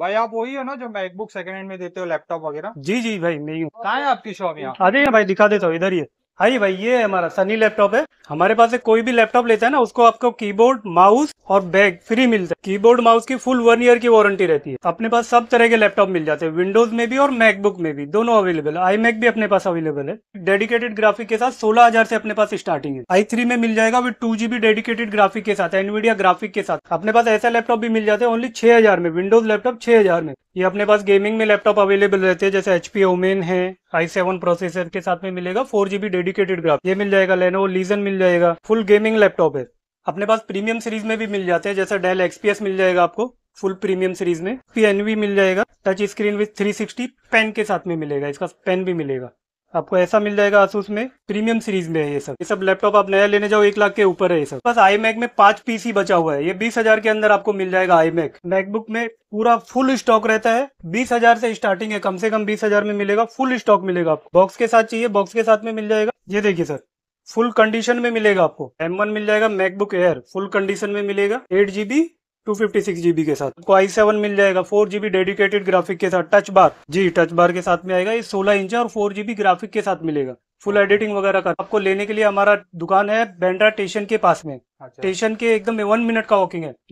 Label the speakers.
Speaker 1: भाई आप वही हो ना जो मैकबुक सेकंड हैंड में देते हो लैपटॉप वगैरह जी जी भाई मैं कहाँ है आपकी शॉप यहाँ अरे भाई दिखा देता हूँ इधर ही है हाँ जी भाई ये हमारा सनी लैपटॉप है हमारे पास से कोई भी लैपटॉप लेता है ना उसको आपको कीबोर्ड माउस और बैग फ्री मिलता है कीबोर्ड माउस की फुल वन ईयर की वारंटी रहती है अपने पास सब तरह के लैपटॉप मिल जाते हैं विंडोज में भी और मैकबुक में भी दोनों अवेलेबल है आई मैक भी अपने पास अवेलेबल है डेडिकेटेड ग्राफिक के साथ सोलह हजार से अपने पास स्टार्टिंग है आई थ्री में मिल जाएगा with two GB dedicated graphic के साथ एनवीडिया ग्राफिक के साथ अपने पास ऐसा लैपटॉप भी मिल जाते हैं ओनली छह हजार में विंडोज लैपटॉप छह हजार में ये अपने पास गेमिंग में लैपटॉप अवेलेबल रहते हैं जैसे एचपी ओमेन है आई सेवन प्रोसेसर के साथ में मिलेगा फोर जीबी डेडिकेटेड ग्राफ ये मिल जाएगा लेनो लीजन मिल जाएगा फुल गेमिंग लैपटॉप है अपने पास प्रीमियम सीरीज में भी मिल जाते हैं जैसा डेल एक्सपीएस मिल जाएगा आपको फुल प्रीमियम सीरीज में पी मिल जाएगा टच स्क्रीन विथ 360 पेन के साथ में मिलेगा इसका पेन भी मिलेगा आपको ऐसा मिल जाएगा आसूस में प्रीमियम सीरीज में है ये सब ये सब लैपटॉप आप नया लेने जाओ एक लाख के ऊपर है ये सब बस आई मैक में पांच पीस ही बचा हुआ है ये बीस हजार के अंदर आपको मिल जाएगा आई मैक मैकबुक में पूरा फुल स्टॉक रहता है बीस हजार से स्टार्टिंग है कम से कम बीस हजार में मिलेगा फुल स्टॉक मिलेगा आपको बॉक्स के साथ चाहिए बॉक्स के साथ में मिल जाएगा ये देखिए सर फुल कंडीशन में मिलेगा आपको एम वन मिल जाएगा मैकबुक एयर फुल कंडीशन में मिलेगा eight GB two fifty six GB के साथ आपको आई सेवन मिल जाएगा फोर जीबी डेडिकेटेड ग्राफिक के साथ टच बार जी टच बार के साथ में आएगा ये सोलह इंच और फोर जीबी ग्राफिक के साथ मिलेगा फुल एडिटिंग वगैरह का आपको लेने के लिए हमारा दुकान है बैंड्रा स्टेशन के पास में स्टेशन अच्छा। के एकदम वन मिनट का वॉकिंग है